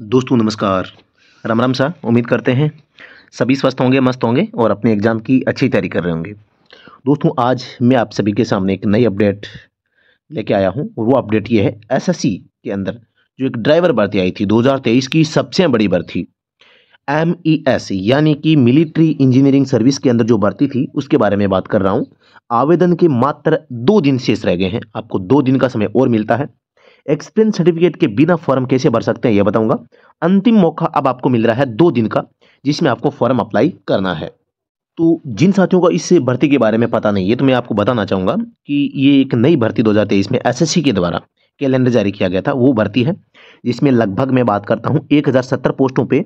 दोस्तों नमस्कार राम राम सा उम्मीद करते हैं सभी स्वस्थ होंगे मस्त होंगे और अपने एग्ज़ाम की अच्छी तैयारी कर रहे होंगे दोस्तों आज मैं आप सभी के सामने एक नई अपडेट लेके आया हूं और वो अपडेट ये है एसएससी के अंदर जो एक ड्राइवर भर्ती आई थी 2023 की सबसे बड़ी भर्ती एम ई एस यानी कि मिलिट्री इंजीनियरिंग सर्विस के अंदर जो भर्ती थी उसके बारे में बात कर रहा हूँ आवेदन के मात्र दो दिन शेष रह गए हैं आपको दो दिन का समय और मिलता है एक्सपीरियंस सर्टिफिकेट के बिना फॉर्म कैसे भर सकते हैं यह बताऊंगा अंतिम मौका अब आपको मिल रहा है दो दिन का जिसमें आपको फॉर्म अप्लाई करना है तो जिन साथियों का इस भर्ती के बारे में पता नहीं है तो मैं आपको बताना चाहूँगा कि ये एक नई भर्ती दो में एस के द्वारा कैलेंडर जारी किया गया था वो भर्ती है जिसमें लगभग मैं बात करता हूँ एक पोस्टों पर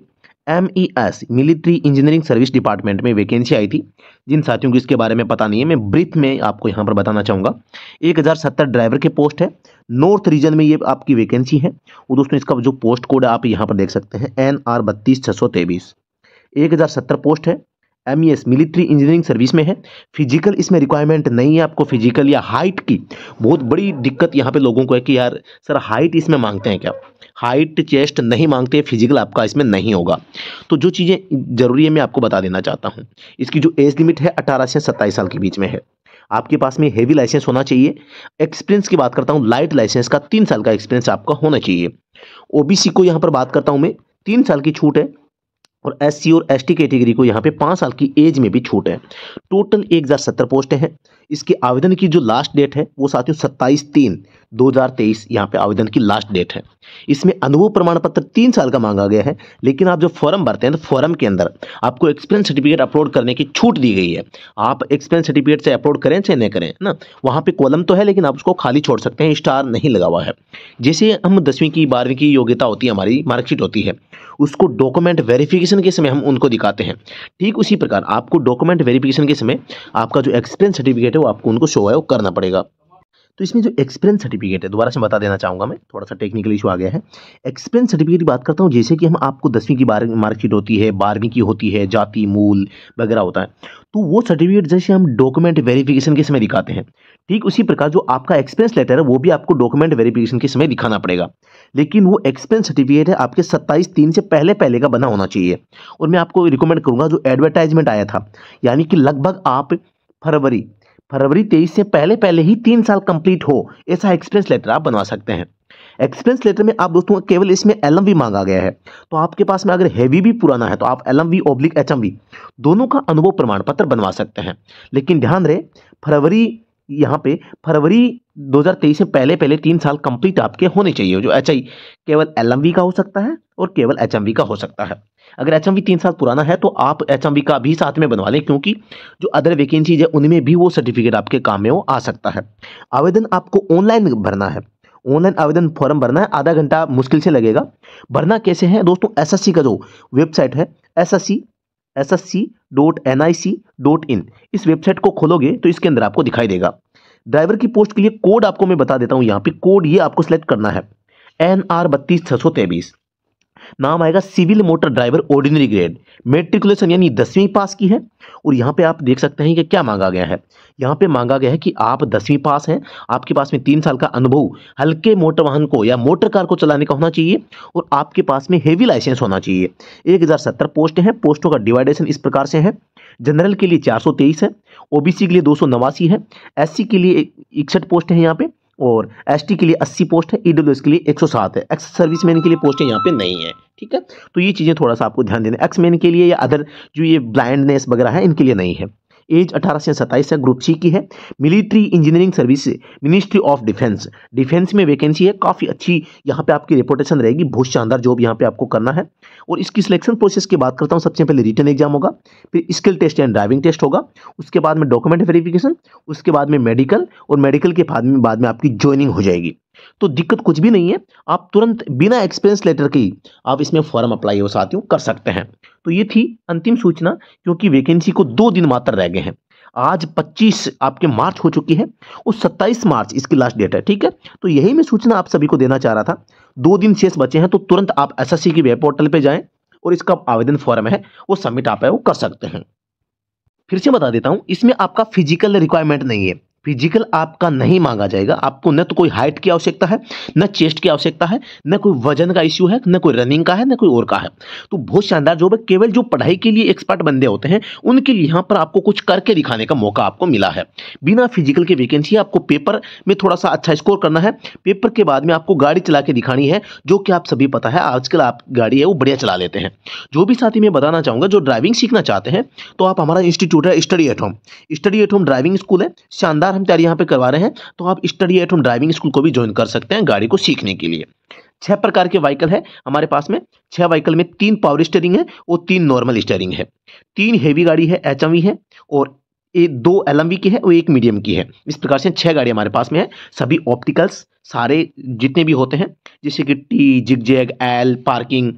M E S military engineering service department में वैकेंसी आई थी जिन साथियों को इसके बारे में पता नहीं है मैं ब्रीफ में आपको यहाँ पर बताना चाहूँगा एक हज़ार सत्तर ड्राइवर के पोस्ट है नॉर्थ रीजन में ये आपकी वैकेंसी है और दोस्तों इसका जो पोस्ट कोड है आप यहाँ पर देख सकते हैं एन आर बत्तीस छः सौ तेईस एक हज़ार सत्तर पोस्ट है एम मिलिट्री इंजीनियरिंग सर्विस में है फिजिकल इसमें रिक्वायरमेंट नहीं है आपको फिजिकल या हाइट की बहुत बड़ी दिक्कत यहाँ पे लोगों को है कि यार सर हाइट इसमें मांगते हैं क्या हाइट चेस्ट नहीं मांगते फिजिकल आपका इसमें नहीं होगा तो जो चीज़ें ज़रूरी है मैं आपको बता देना चाहता हूँ इसकी जो एज लिमिट है अठारह से सत्ताईस साल के बीच में है आपके पास में हेवी लाइसेंस होना चाहिए एक्सपीरियंस की बात करता हूँ लाइट लाइसेंस का तीन साल का एक्सपीरियंस आपका होना चाहिए ओ को यहाँ पर बात करता हूँ मैं तीन साल की छूट है और एस सी और एस टी कैटेगरी को यहाँ पे पाँच साल की एज में भी छूट है टोटल एक हज़ार सत्तर पोस्टें हैं इसके आवेदन की जो लास्ट डेट है वो साथियों सत्ताईस तीन दो हज़ार तेईस यहाँ पे आवेदन की लास्ट डेट है इसमें अनुभव प्रमाण पत्र तीन साल का मांगा गया है लेकिन आप जो फॉर्म भरते हैं तो फॉर्म के अंदर आपको एक्सपीरियंस सर्टिफिकेट अपलोड करने की छूट दी गई है आप एक्सपीरियंस सर्टिफिकेट से अपलोड करें चाहे नहीं करें ना वहाँ पर कॉलम तो है लेकिन आप उसको खाली छोड़ सकते हैं स्टार नहीं लगा हुआ है जैसे हम दसवीं की बारहवीं की योग्यता होती है हमारी मार्कशीट होती है उसको डॉक्यूमेंट वेरिफिकेशन वेरिफिकेशन के समय हम उनको दिखाते हैं ठीक उसी प्रकार आपको डॉक्यूमेंट वेरिफिकेशन के समय आपका जो एक्सपीरियंस सर्टिफिकेट है वो आपको उनको शो है वो करना पड़ेगा तो इसमें जो एक्सपीरियंस सर्टिफिकेट है दोबारा से बता देना चाहूँगा मैं थोड़ा सा टेक्निकल इशू आ गया है एक्सपीरियंस सर्टिफिकेट की बात करता हूँ जैसे कि हम आपको दसवीं की मार्कशीट होती है बारहवीं की होती है जाति मूल वगैरह होता है तो वो सर्टिफिकेट जैसे हम डॉक्यूमेंट वेरिफिकेशन के समय दिखाते हैं ठीक उसी प्रकार जो आपका एक्सपीरियंस लेटर है वो भी आपको डॉक्यूमेंट वेरिफिकेशन के समय दिखाना पड़ेगा लेकिन वो एक्सपीरियंस सर्टिफिकेट है आपके सत्ताईस तीन से पहले पहले का बना होना चाहिए और मैं आपको रिकमेंड करूँगा जो एडवर्टाइजमेंट आया था यानी कि लगभग आप फरवरी फरवरी तेईस से पहले पहले ही तीन साल कंप्लीट हो ऐसा एक्सप्रेस लेटर आप बनवा सकते हैं एक्सपीरियंस लेटर में आप दोस्तों केवल इसमें एल एम वी मांगा गया है तो आपके पास में अगर हैवी भी पुराना है तो आप L M V oblique H M V दोनों का अनुभव प्रमाण पत्र बनवा सकते हैं लेकिन ध्यान रहे फरवरी यहाँ पे फरवरी 2023 से पहले पहले तीन साल कंप्लीट आपके होने चाहिए जो एच आई केवल एल एम वी का हो सकता है और केवल एच एम वी का हो सकता है अगर एच तीन साल पुराना है तो आप एच का भी साथ में बनवा लें क्योंकि जो अदर वैकेंसीज है उनमें भी वो सर्टिफिकेट आपके काम में वो आ सकता है आवेदन आपको ऑनलाइन भरना है ऑनलाइन आवेदन फॉर्म भरना है आधा घंटा मुश्किल से लगेगा भरना कैसे है दोस्तों एस का जो वेबसाइट है S S S C dot N I C dot in इस वेबसाइट को खोलोगे तो इसके अंदर आपको दिखाई देगा ड्राइवर की पोस्ट के लिए कोड आपको मैं बता देता हूँ यहाँ पे कोड ये आपको सिलेक्ट करना है एन आर बत्तीस छः सौ तेईस नाम आएगा civil motor driver ordinary grade matriculation यानी दसवीं पास की है और यहाँ पे आप देख सकते हैं कि क्या मांगा गया है यहाँ पे मांगा गया है कि आप दसवीं पास हैं आपके पास में तीन साल का अनुभव हल्के मोटर वाहन को या मोटर कार को चलाने का होना चाहिए और आपके पास में हेवी लाइसेंस होना चाहिए एक पोस्ट हैं पोस्टों का डिवाइडेशन इस प्रकार से है जनरल के लिए चार है ओ के लिए दो है एस के लिए इकसठ पोस्ट हैं यहाँ पर और एसटी के लिए 80 पोस्ट है ईडब्ल्यूएस e के लिए 107 है एक्स सर्विसमैन के लिए पोस्टें यहाँ पे नहीं है ठीक है तो ये चीज़ें थोड़ा सा आपको ध्यान देना एक्स मैन के लिए या अदर जो ये ब्लाइंडनेस वगैरह है इनके लिए नहीं है एज अठारह से सत्ताईस है ग्रुप सी की है military engineering service ministry of defence defence में वैकेंसी है काफ़ी अच्छी यहाँ पे आपकी रिपोर्टेशन रहेगी बहुत शानदार जॉब यहाँ पे आपको करना है और इसकी सिलेक्शन प्रोसेस की बात करता हूँ सबसे पहले रिटर्न एग्जाम होगा फिर skill test and driving test होगा उसके बाद में डॉक्यूमेंट वेरिफिकेशन उसके बाद में मेडिकल और मेडिकल के बाद में बाद में आपकी ज्वाइनिंग हो जाएगी तो दिक्कत कुछ भी नहीं है आप तुरंत बिना एक्सपीरियंस लेटर के ही आप इसमें फॉर्म अप्लाई हो साथियों कर सकते हैं तो ये थी अंतिम सूचना क्योंकि वैकेंसी को दो दिन मात्र रह गए हैं आज 25 आपके मार्च हो चुकी है और 27 मार्च इसकी लास्ट डेट है ठीक है तो यही मैं सूचना आप सभी को देना चाह रहा था दो दिन शेष बचे हैं तो तुरंत आप एस एसएससी की वेब पोर्टल पर जाएं और इसका आवेदन फॉर्म है वो सबमिट आप है वो कर सकते हैं फिर से बता देता हूं इसमें आपका फिजिकल रिक्वायरमेंट नहीं है फिजिकल आपका नहीं मांगा जाएगा आपको न तो कोई हाइट की आवश्यकता है न चेस्ट की आवश्यकता है न कोई वजन का इश्यू है न कोई रनिंग का है न कोई और का है तो बहुत शानदार जॉब है केवल जो पढ़ाई के लिए एक्सपर्ट बंदे होते हैं उनके लिए यहाँ पर आपको कुछ करके दिखाने का मौका आपको मिला है बिना फिजिकल की वैकेंसी आपको पेपर में थोड़ा सा अच्छा स्कोर करना है पेपर के बाद में आपको गाड़ी चला के दिखानी है जो कि आप सभी पता है आजकल आप गाड़ी है वो बढ़िया चला लेते हैं जो भी साथी मैं बताना चाहूँगा जो ड्राइविंग सीखना चाहते हैं तो आप हमारा इंस्टीट्यूट है study at home study at home driving school है शानदार लगातार हम तैयारी यहाँ पे करवा रहे हैं तो आप study at home driving school को भी ज्वाइन कर सकते हैं गाड़ी को सीखने के लिए छह प्रकार के व्हीकल है हमारे पास में छह व्हीकल में तीन पावर स्टेयरिंग है और तीन नॉर्मल स्टेयरिंग है तीन हेवी गाड़ी है एच है और ये दो एल की है और एक मीडियम की है इस प्रकार से छह गाड़ी हमारे पास में है सभी ऑप्टिकल्स सारे जितने भी होते हैं जैसे कि T zigzag L parking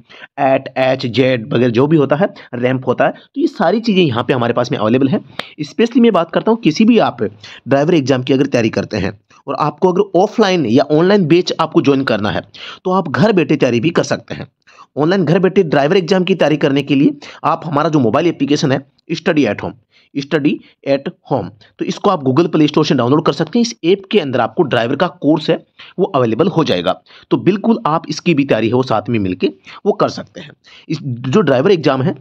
eight H Z वगैरह जो भी होता है रैंप होता है तो ये सारी चीज़ें यहाँ पे हमारे पास में अवेलेबल है स्पेशली मैं बात करता हूँ किसी भी आप ड्राइवर एग्जाम की अगर तैयारी करते हैं और आपको अगर ऑफलाइन या ऑनलाइन बेच आपको ज्वाइन करना है तो आप घर बैठे तैयारी भी कर सकते हैं ऑनलाइन घर बैठे ड्राइवर एग्जाम की तैयारी करने के लिए आप हमारा जो मोबाइल एप्लीकेशन है study at home study at home तो इसको आप गूगल प्ले स्टोर से डाउनलोड कर सकते हैं इस ऐप के अंदर आपको ड्राइवर का कोर्स है वो अवेलेबल हो जाएगा तो बिल्कुल आप इसकी भी तैयारी है वो साथ में मिलके वो कर सकते हैं इस जो ड्राइवर एग्जाम है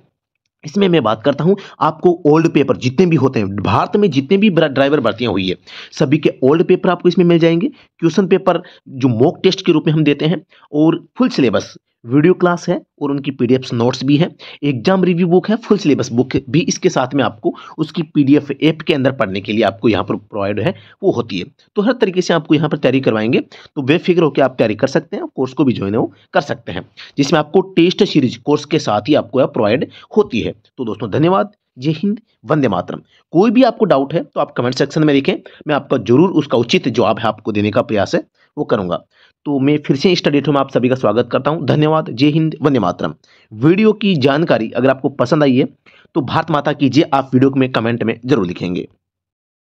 इसमें मैं बात करता हूं आपको ओल्ड पेपर जितने भी होते हैं भारत में जितने भी ड्राइवर भर्तियां हुई है सभी के ओल्ड पेपर आपको इसमें मिल जाएंगे क्वेश्चन पेपर जो मॉक टेस्ट के रूप में हम देते हैं और फुल सिलेबस वीडियो क्लास है और उनकी पी नोट्स भी है एग्जाम रिव्यू बुक है फुल सिलेबस बुक भी इसके साथ में आपको उसकी पी ऐप के अंदर पढ़ने के लिए आपको यहाँ पर प्रोवाइड है वो होती है तो हर तरीके से आपको यहाँ पर तैयारी करवाएंगे तो बेफिक्र होकर आप तैयारी कर सकते हैं कोर्स को भी ज्वाइन हो कर सकते हैं जिसमें आपको टेस्ट सीरीज कोर्स के साथ ही आपको यह प्रोवाइड होती है तो दोस्तों धन्यवाद जय हिंद वंदे मातरम कोई भी आपको डाउट है तो आप कमेंट सेक्शन में लिखें मैं आपका जरूर उसका उचित जवाब है आपको देने का प्रयास है वो करूँगा तो मैं फिर से इंस्टा डेटो में आप सभी का स्वागत करता हूँ धन्यवाद जय हिंद वंदे मातरम वीडियो की जानकारी अगर आपको पसंद आई है तो भारत माता की जय आप वीडियो में कमेंट में जरूर लिखेंगे